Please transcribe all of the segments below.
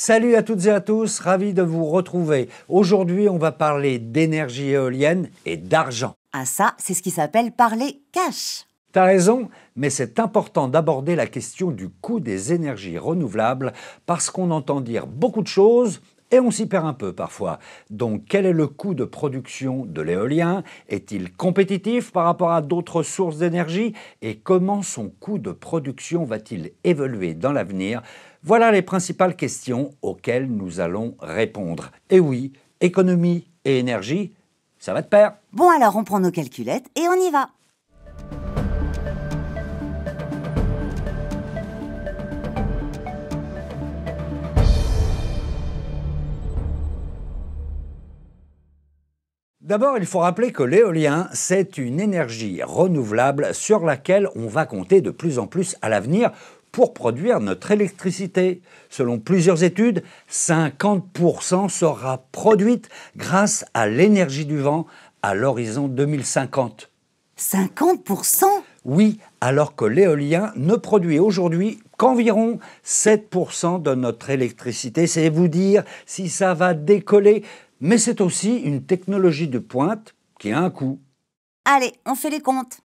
Salut à toutes et à tous, ravi de vous retrouver. Aujourd'hui, on va parler d'énergie éolienne et d'argent. Ah ça, c'est ce qui s'appelle parler cash. T'as raison, mais c'est important d'aborder la question du coût des énergies renouvelables parce qu'on entend dire beaucoup de choses, et on s'y perd un peu parfois. Donc quel est le coût de production de l'éolien Est-il compétitif par rapport à d'autres sources d'énergie Et comment son coût de production va-t-il évoluer dans l'avenir Voilà les principales questions auxquelles nous allons répondre. Et oui, économie et énergie, ça va de pair. Bon alors on prend nos calculettes et on y va. D'abord, il faut rappeler que l'éolien, c'est une énergie renouvelable sur laquelle on va compter de plus en plus à l'avenir pour produire notre électricité. Selon plusieurs études, 50% sera produite grâce à l'énergie du vent à l'horizon 2050. 50% Oui, alors que l'éolien ne produit aujourd'hui qu'environ 7% de notre électricité. C'est vous dire si ça va décoller mais c'est aussi une technologie de pointe qui a un coût. Allez, on fait les comptes.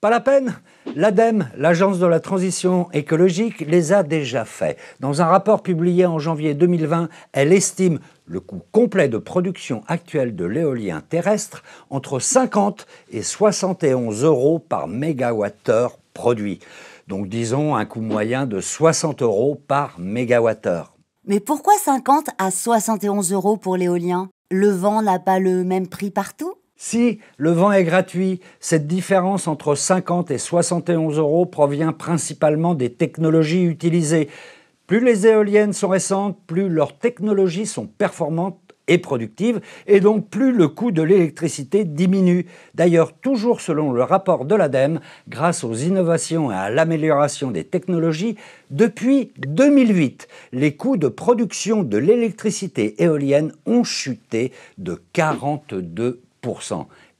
Pas la peine. L'ADEME, l'Agence de la transition écologique, les a déjà faits. Dans un rapport publié en janvier 2020, elle estime le coût complet de production actuelle de l'éolien terrestre entre 50 et 71 euros par mégawattheure produit. Donc disons un coût moyen de 60 euros par mégawattheure. Mais pourquoi 50 à 71 euros pour l'éolien Le vent n'a pas le même prix partout si le vent est gratuit, cette différence entre 50 et 71 euros provient principalement des technologies utilisées. Plus les éoliennes sont récentes, plus leurs technologies sont performantes et productive, et donc plus le coût de l'électricité diminue. D'ailleurs, toujours selon le rapport de l'ADEME, grâce aux innovations et à l'amélioration des technologies, depuis 2008, les coûts de production de l'électricité éolienne ont chuté de 42%.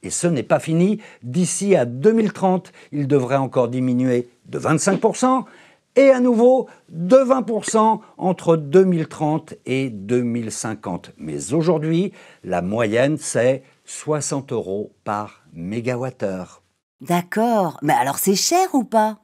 Et ce n'est pas fini, d'ici à 2030, il devrait encore diminuer de 25%, et à nouveau de 20% entre 2030 et 2050. Mais aujourd'hui, la moyenne, c'est 60 euros par mégawattheure. D'accord, mais alors c'est cher ou pas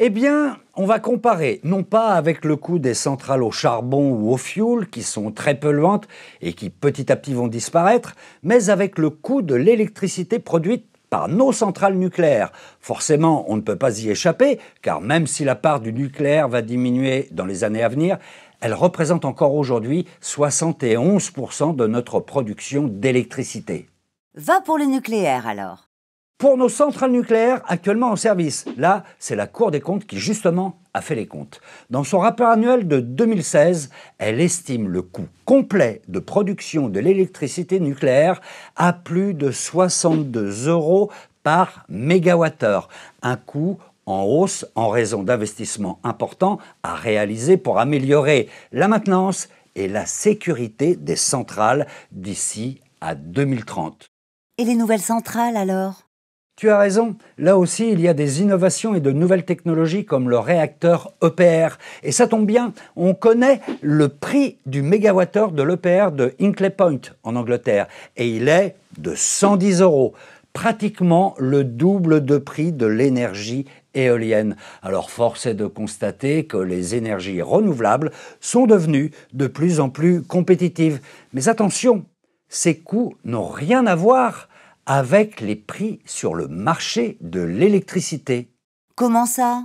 eh bien, on va comparer, non pas avec le coût des centrales au charbon ou au fioul, qui sont très polluantes et qui petit à petit vont disparaître, mais avec le coût de l'électricité produite par nos centrales nucléaires. Forcément, on ne peut pas y échapper, car même si la part du nucléaire va diminuer dans les années à venir, elle représente encore aujourd'hui 71% de notre production d'électricité. Va pour le nucléaire alors. Pour nos centrales nucléaires actuellement en service, là, c'est la Cour des comptes qui justement fait les comptes. Dans son rapport annuel de 2016, elle estime le coût complet de production de l'électricité nucléaire à plus de 62 euros par mégawattheure, un coût en hausse en raison d'investissements importants à réaliser pour améliorer la maintenance et la sécurité des centrales d'ici à 2030. Et les nouvelles centrales alors tu as raison, là aussi il y a des innovations et de nouvelles technologies comme le réacteur EPR. Et ça tombe bien, on connaît le prix du mégawattheure de l'EPR de Hinkley Point en Angleterre. Et il est de 110 euros, pratiquement le double de prix de l'énergie éolienne. Alors force est de constater que les énergies renouvelables sont devenues de plus en plus compétitives. Mais attention, ces coûts n'ont rien à voir avec les prix sur le marché de l'électricité. Comment ça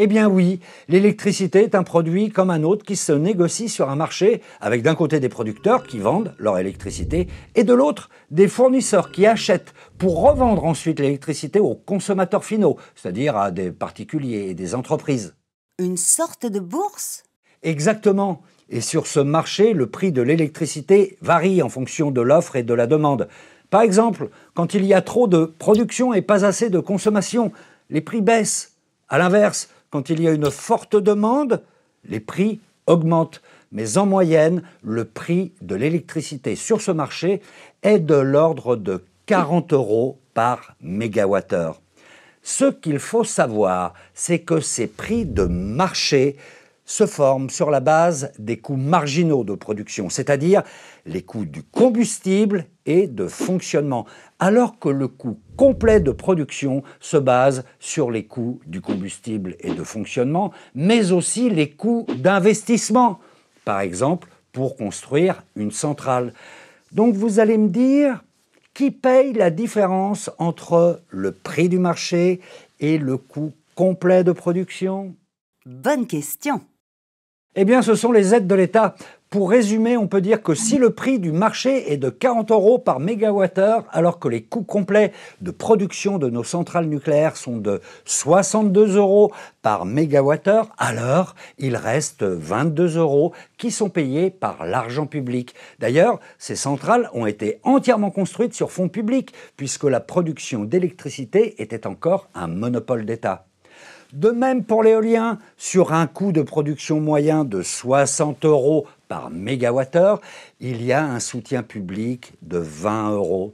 eh bien oui, l'électricité est un produit comme un autre qui se négocie sur un marché avec d'un côté des producteurs qui vendent leur électricité et de l'autre des fournisseurs qui achètent pour revendre ensuite l'électricité aux consommateurs finaux, c'est-à-dire à des particuliers et des entreprises. Une sorte de bourse Exactement. Et sur ce marché, le prix de l'électricité varie en fonction de l'offre et de la demande. Par exemple, quand il y a trop de production et pas assez de consommation, les prix baissent. À l'inverse, quand il y a une forte demande, les prix augmentent. Mais en moyenne, le prix de l'électricité sur ce marché est de l'ordre de 40 euros par mégawattheure. Ce qu'il faut savoir, c'est que ces prix de marché se forment sur la base des coûts marginaux de production, c'est-à-dire les coûts du combustible et de fonctionnement, alors que le coût complet de production se base sur les coûts du combustible et de fonctionnement, mais aussi les coûts d'investissement, par exemple pour construire une centrale. Donc vous allez me dire, qui paye la différence entre le prix du marché et le coût complet de production Bonne question eh bien, ce sont les aides de l'État. Pour résumer, on peut dire que si le prix du marché est de 40 euros par mégawattheure, alors que les coûts complets de production de nos centrales nucléaires sont de 62 euros par mégawattheure, alors il reste 22 euros qui sont payés par l'argent public. D'ailleurs, ces centrales ont été entièrement construites sur fonds publics, puisque la production d'électricité était encore un monopole d'État. De même pour l'éolien, sur un coût de production moyen de 60 euros par mégawattheure, il y a un soutien public de 20 euros.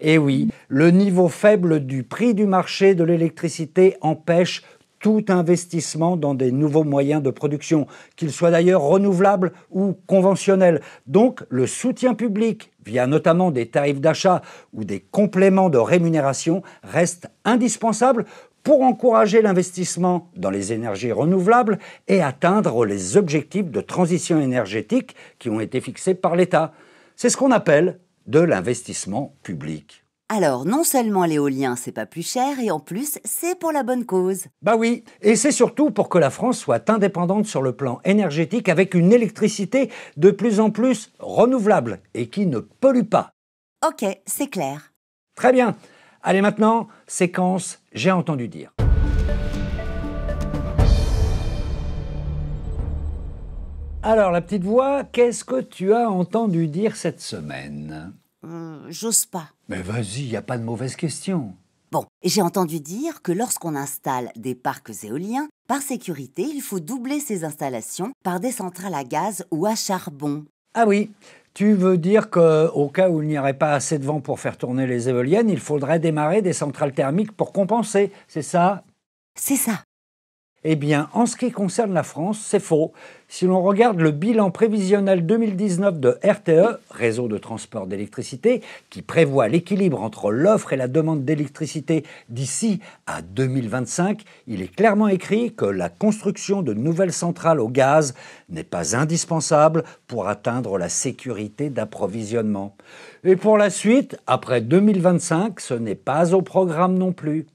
Et eh oui, le niveau faible du prix du marché de l'électricité empêche tout investissement dans des nouveaux moyens de production, qu'ils soient d'ailleurs renouvelables ou conventionnels. Donc le soutien public, via notamment des tarifs d'achat ou des compléments de rémunération, reste indispensable pour encourager l'investissement dans les énergies renouvelables et atteindre les objectifs de transition énergétique qui ont été fixés par l'État. C'est ce qu'on appelle de l'investissement public. Alors, non seulement l'éolien, c'est pas plus cher, et en plus, c'est pour la bonne cause. Bah oui, et c'est surtout pour que la France soit indépendante sur le plan énergétique avec une électricité de plus en plus renouvelable et qui ne pollue pas. Ok, c'est clair. Très bien. Allez maintenant, séquence, j'ai entendu dire. Alors, la petite voix, qu'est-ce que tu as entendu dire cette semaine euh, J'ose pas. Mais vas-y, il n'y a pas de mauvaise question. Bon, j'ai entendu dire que lorsqu'on installe des parcs éoliens, par sécurité, il faut doubler ces installations par des centrales à gaz ou à charbon. Ah oui, tu veux dire qu'au cas où il n'y aurait pas assez de vent pour faire tourner les éoliennes, il faudrait démarrer des centrales thermiques pour compenser, c'est ça C'est ça. Eh bien, en ce qui concerne la France, c'est faux. Si l'on regarde le bilan prévisionnel 2019 de RTE, réseau de transport d'électricité, qui prévoit l'équilibre entre l'offre et la demande d'électricité d'ici à 2025, il est clairement écrit que la construction de nouvelles centrales au gaz n'est pas indispensable pour atteindre la sécurité d'approvisionnement. Et pour la suite, après 2025, ce n'est pas au programme non plus.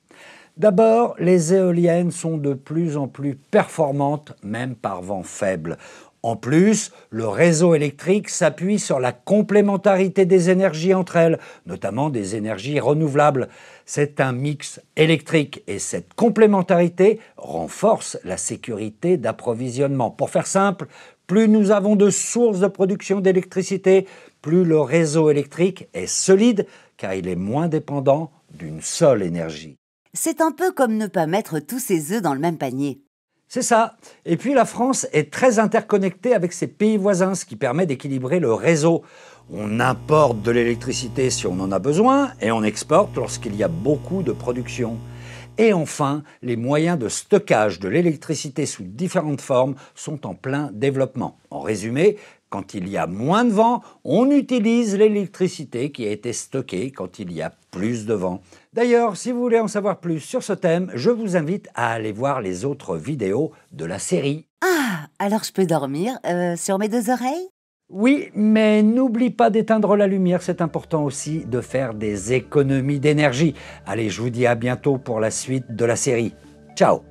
D'abord, les éoliennes sont de plus en plus performantes, même par vent faible. En plus, le réseau électrique s'appuie sur la complémentarité des énergies entre elles, notamment des énergies renouvelables. C'est un mix électrique et cette complémentarité renforce la sécurité d'approvisionnement. Pour faire simple, plus nous avons de sources de production d'électricité, plus le réseau électrique est solide car il est moins dépendant d'une seule énergie c'est un peu comme ne pas mettre tous ses œufs dans le même panier. C'est ça. Et puis la France est très interconnectée avec ses pays voisins, ce qui permet d'équilibrer le réseau. On importe de l'électricité si on en a besoin et on exporte lorsqu'il y a beaucoup de production. Et enfin, les moyens de stockage de l'électricité sous différentes formes sont en plein développement. En résumé, quand il y a moins de vent, on utilise l'électricité qui a été stockée quand il y a plus de vent. D'ailleurs, si vous voulez en savoir plus sur ce thème, je vous invite à aller voir les autres vidéos de la série. Ah, alors je peux dormir euh, sur mes deux oreilles oui, mais n'oublie pas d'éteindre la lumière, c'est important aussi de faire des économies d'énergie. Allez, je vous dis à bientôt pour la suite de la série. Ciao